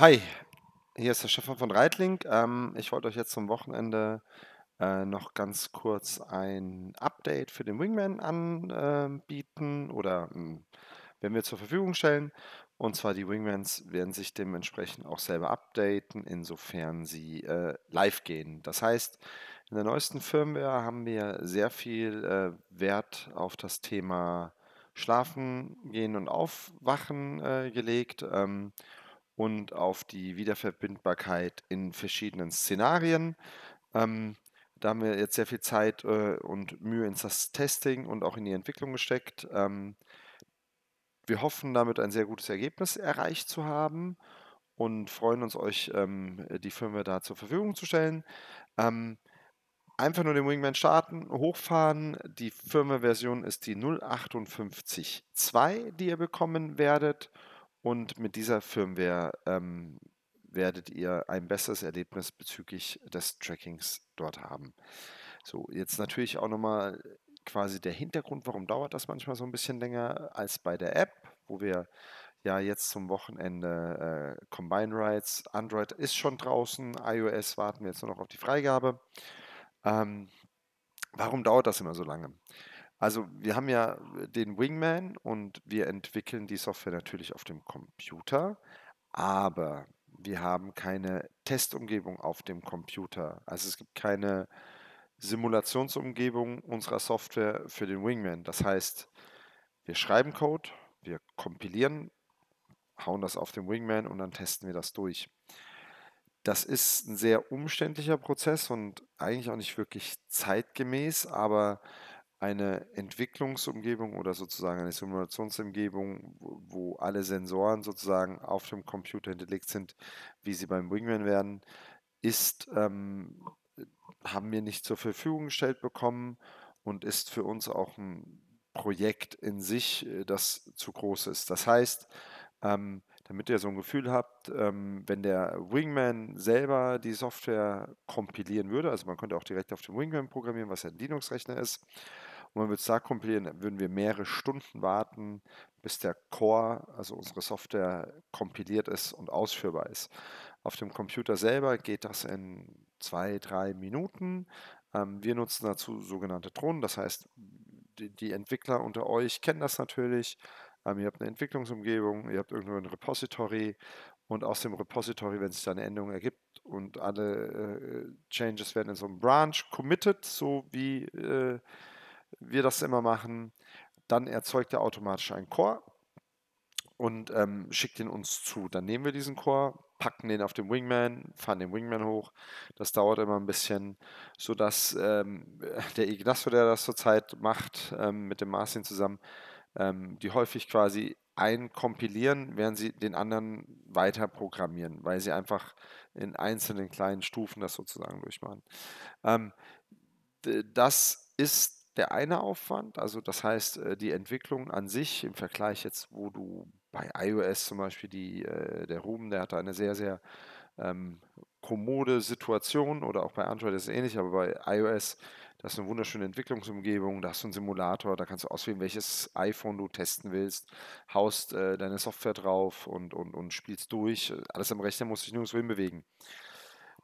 Hi, hier ist der Stefan von Reitling. Ähm, ich wollte euch jetzt zum Wochenende äh, noch ganz kurz ein Update für den Wingman anbieten äh, oder mh, hm, werden wir zur Verfügung stellen. Und zwar die Wingmans werden sich dementsprechend auch selber updaten, insofern sie äh, live gehen. Das heißt, in der neuesten Firmware haben wir sehr viel äh, Wert auf das Thema Schlafen gehen und Aufwachen äh, gelegt. Ähm, und auf die Wiederverbindbarkeit in verschiedenen Szenarien. Ähm, da haben wir jetzt sehr viel Zeit äh, und Mühe ins Testing und auch in die Entwicklung gesteckt. Ähm, wir hoffen damit ein sehr gutes Ergebnis erreicht zu haben und freuen uns, euch ähm, die Firma da zur Verfügung zu stellen. Ähm, einfach nur den Wingman starten, hochfahren. Die Firma-Version ist die 0582, die ihr bekommen werdet. Und mit dieser Firmware ähm, werdet ihr ein besseres Erlebnis bezüglich des Trackings dort haben. So, jetzt natürlich auch nochmal äh, quasi der Hintergrund, warum dauert das manchmal so ein bisschen länger als bei der App, wo wir ja jetzt zum Wochenende äh, Combine Rights, Android ist schon draußen, iOS warten wir jetzt nur noch auf die Freigabe. Ähm, warum dauert das immer so lange? Also wir haben ja den Wingman und wir entwickeln die Software natürlich auf dem Computer, aber wir haben keine Testumgebung auf dem Computer. Also es gibt keine Simulationsumgebung unserer Software für den Wingman. Das heißt, wir schreiben Code, wir kompilieren, hauen das auf den Wingman und dann testen wir das durch. Das ist ein sehr umständlicher Prozess und eigentlich auch nicht wirklich zeitgemäß, aber eine Entwicklungsumgebung oder sozusagen eine Simulationsumgebung, wo alle Sensoren sozusagen auf dem Computer hinterlegt sind, wie sie beim Wingman werden, ist, ähm, haben wir nicht zur Verfügung gestellt bekommen und ist für uns auch ein Projekt in sich, äh, das zu groß ist. Das heißt, ähm, damit ihr so ein Gefühl habt, ähm, wenn der Wingman selber die Software kompilieren würde, also man könnte auch direkt auf dem Wingman programmieren, was ja ein Linux-Rechner ist, und wenn wir es da kompilieren, würden wir mehrere Stunden warten, bis der Core, also unsere Software, kompiliert ist und ausführbar ist. Auf dem Computer selber geht das in zwei, drei Minuten. Ähm, wir nutzen dazu sogenannte Drohnen, das heißt, die, Entwickler unter euch kennen das natürlich. Ähm, ihr habt eine Entwicklungsumgebung, ihr habt irgendwo ein Repository und aus dem Repository, wenn sich da eine Änderung ergibt und alle äh, äh, Changes werden in so einem Branch committed, so wie äh, wir das immer machen, dann erzeugt er automatisch einen Core und ähm, schickt ihn uns zu. Dann nehmen wir diesen Core, packen den auf den Wingman, fahren den Wingman hoch. Das dauert immer ein bisschen, sodass ähm, der Ignacio, der das zurzeit macht, ähm, mit dem Marcin zusammen, ähm, die häufig quasi einkompilieren, während sie den anderen weiter programmieren, weil sie einfach in einzelnen kleinen Stufen das sozusagen durchmachen. Ähm, das ist der eine Aufwand, also das heißt äh, die Entwicklung an sich im Vergleich jetzt, wo du bei iOS zum Beispiel die, äh, der Ruben, der hatte eine sehr, sehr ähm, kommode Situation oder auch bei Android ist es ähnlich, aber bei iOS, das ist eine wunderschöne Entwicklungsumgebung, da hast du einen Simulator, da kannst du auswählen, welches iPhone du testen willst, haust äh, deine Software drauf und, und, und spielst durch. Alles am Rechner muss sich nirgendwo hinbewegen.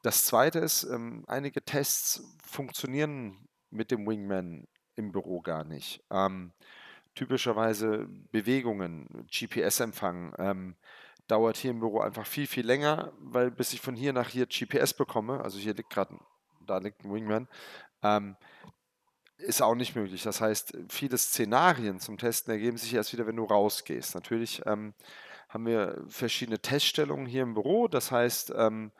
Das zweite ist, ähm, einige Tests funktionieren mit dem Wingman im Büro gar nicht. Ähm, typischerweise Bewegungen, GPS-Empfang, ähm, dauert hier im Büro einfach viel, viel länger, weil bis ich von hier nach hier GPS bekomme, also hier liegt gerade, da liegt ein Wingman, ähm, ist auch nicht möglich. Das heißt, viele Szenarien zum Testen ergeben sich erst wieder, wenn du rausgehst. Natürlich ähm, haben wir verschiedene Teststellungen hier im Büro. Das heißt, ähm,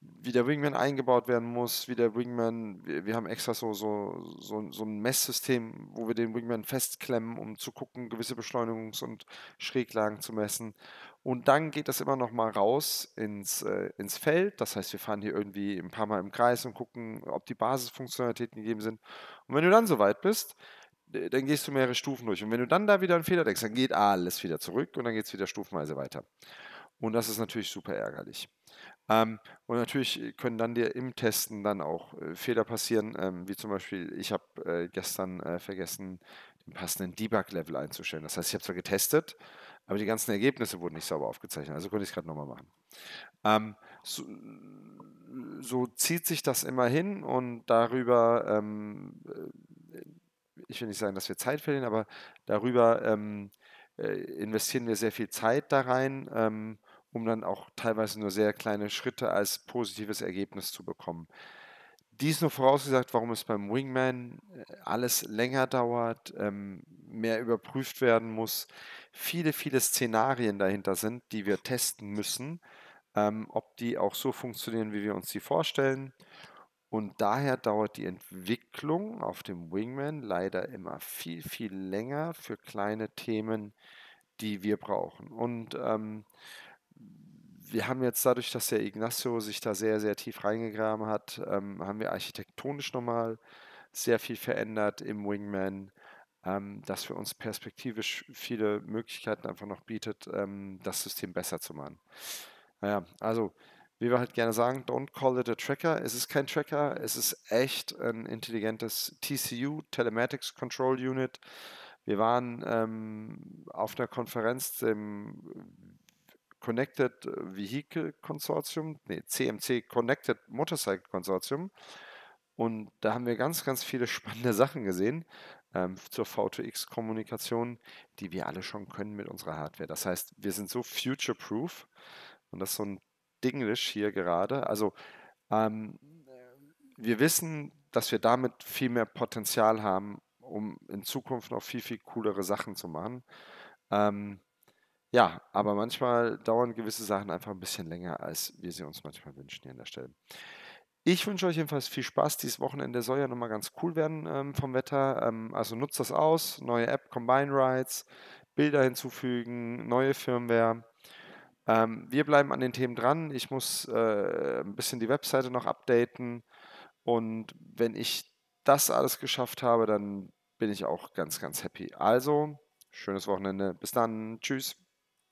wie der Wingman eingebaut werden muss, wie der Wingman, wir, wir haben extra so, so, so, so ein Messsystem, wo wir den Wingman festklemmen, um zu gucken, gewisse Beschleunigungs- und Schräglagen zu messen. Und dann geht das immer noch mal raus ins, äh, ins Feld. Das heißt, wir fahren hier irgendwie ein paar Mal im Kreis und gucken, ob die Basisfunktionalitäten gegeben sind. Und wenn du dann soweit bist, dann gehst du mehrere Stufen durch. Und wenn du dann da wieder einen Fehler denkst, dann geht alles wieder zurück und dann geht es wieder stufenweise weiter. Und das ist natürlich super ärgerlich. Ähm, und natürlich können dann dir im Testen dann auch äh, Fehler passieren, ähm, wie zum Beispiel, ich habe äh, gestern äh, vergessen, den passenden Debug-Level einzustellen. Das heißt, ich habe zwar getestet, aber die ganzen Ergebnisse wurden nicht sauber aufgezeichnet. Also konnte ich es gerade nochmal machen. Ähm, so, so, zieht sich das immer hin und darüber, ähm, äh, ich will nicht sagen, dass wir Zeit verlieren, aber darüber ähm, äh, investieren wir sehr viel Zeit da rein ähm, um dann auch teilweise nur sehr kleine Schritte als positives Ergebnis zu bekommen. Dies nur vorausgesagt, warum es beim Wingman äh, alles länger dauert, ähm, mehr überprüft werden muss, viele, viele Szenarien dahinter sind, die wir testen müssen, ähm, ob die auch so funktionieren, wie wir uns die vorstellen. Und daher dauert die Entwicklung auf dem Wingman leider immer viel, viel länger für kleine Themen, die wir brauchen. Und ähm, wir haben jetzt dadurch, dass der Ignacio sich da sehr, sehr tief reingegraben hat, ähm, haben wir architektonisch nochmal sehr viel verändert im Wingman, ähm, dass für uns perspektivisch viele Möglichkeiten einfach noch bietet, ähm, das System besser zu machen. Naja, also wie wir halt gerne sagen, don't call it a tracker. Es ist kein Tracker, es ist echt ein intelligentes TCU, Telematics Control Unit. Wir waren ähm, auf einer Konferenz, dem Connected Vehicle Consortium, nee, CMC Connected Motorcycle Consortium. Und da haben wir ganz, ganz viele spannende Sachen gesehen ähm, zur V2X-Kommunikation, die wir alle schon können mit unserer Hardware. Das heißt, wir sind so future-proof und das ist so ein Dinglish hier gerade. Also ähm, wir wissen, dass wir damit viel mehr Potenzial haben, um in Zukunft noch viel, viel coolere Sachen zu machen. Ähm, ja, aber manchmal dauern gewisse Sachen einfach ein bisschen länger, als wir sie uns manchmal wünschen hier an der Stelle. Ich wünsche euch jedenfalls viel Spaß. Dieses Wochenende soll ja nochmal ganz cool werden ähm, vom Wetter. Ähm, also nutzt das aus. Neue App, Combine Rides, Bilder hinzufügen, neue Firmware. Ähm, wir bleiben an den Themen dran. Ich muss äh, ein bisschen die Webseite noch updaten. Und wenn ich das alles geschafft habe, dann bin ich auch ganz, ganz happy. Also, schönes Wochenende. Bis dann. Tschüss.